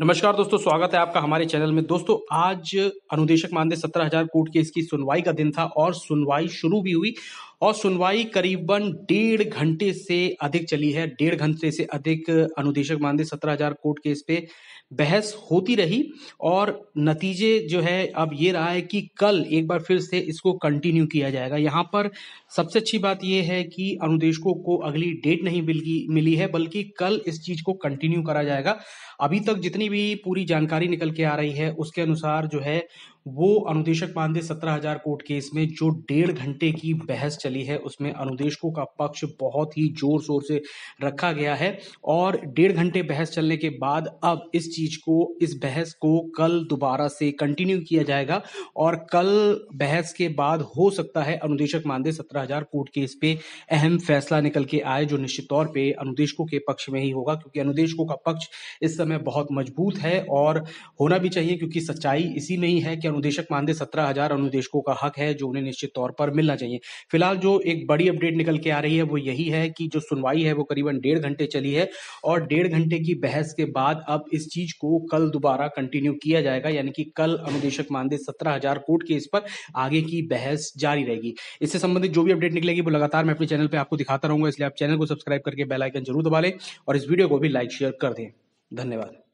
नमस्कार दोस्तों स्वागत है आपका हमारे चैनल में दोस्तों आज अनुदेशक मानदेय सत्रह हजार कोर्ट की इसकी सुनवाई का दिन था और सुनवाई शुरू भी हुई और सुनवाई करीबन डेढ़ घंटे से अधिक चली है डेढ़ घंटे से अधिक अनुदेशक मानदेय सत्रह हजार कोर्ट केस पे बहस होती रही और नतीजे जो है अब ये रहा है कि कल एक बार फिर से इसको कंटिन्यू किया जाएगा यहाँ पर सबसे अच्छी बात यह है कि अनुदेशकों को अगली डेट नहीं मिलगी मिली है बल्कि कल इस चीज को कंटिन्यू करा जाएगा अभी तक जितनी भी पूरी जानकारी निकल के आ रही है उसके अनुसार जो है वो अनुदेशक मानदेय सत्रह हजार कोर्ट केस में जो डेढ़ घंटे की बहस चली चली है उसमें अनुदेशकों का पक्ष बहुत ही जोर शोर से रखा गया है और डेढ़ घंटे बहस चलने के बाद अब इस चीज को इस बहस को कल दोबारा से कंटिन्यू किया जाएगा और कल बहस के बाद हो सकता है अनुदेशक मानदे सत्रह हजार कोर्ट केस पे अहम फैसला निकल के आए जो निश्चित तौर पे अनुदेशकों के पक्ष में ही होगा क्योंकि अनुदेशकों का पक्ष इस समय बहुत मजबूत है और होना भी चाहिए क्योंकि सच्चाई इसी में ही है कि अनुदेशक मानदे सत्रह हजार अनुदेशकों का हक है जो उन्हें निश्चित तौर पर मिलना चाहिए फिलहाल जो एक बड़ी अपडेट निकल के आ रही है वो यही है कि जो सुनवाई है वो करीबन डेढ़ घंटे चली है और डेढ़ घंटे की बहस के बाद अब इस चीज को कल दोबारा कंटिन्यू किया जाएगा यानी कि कल अनुदेशक मानदेय सत्रह हजार कोर्ट केस पर आगे की बहस जारी रहेगी इससे संबंधित जो भी अपडेट निकलेगी वो लगातार मैं अपने चैनल पर आपको दिखाता रहूंगा इसलिए आप चैनल को सब्सक्राइब करके बेलाइकन जरूर दबा लें और इस वीडियो को भी लाइक शेयर कर दें धन्यवाद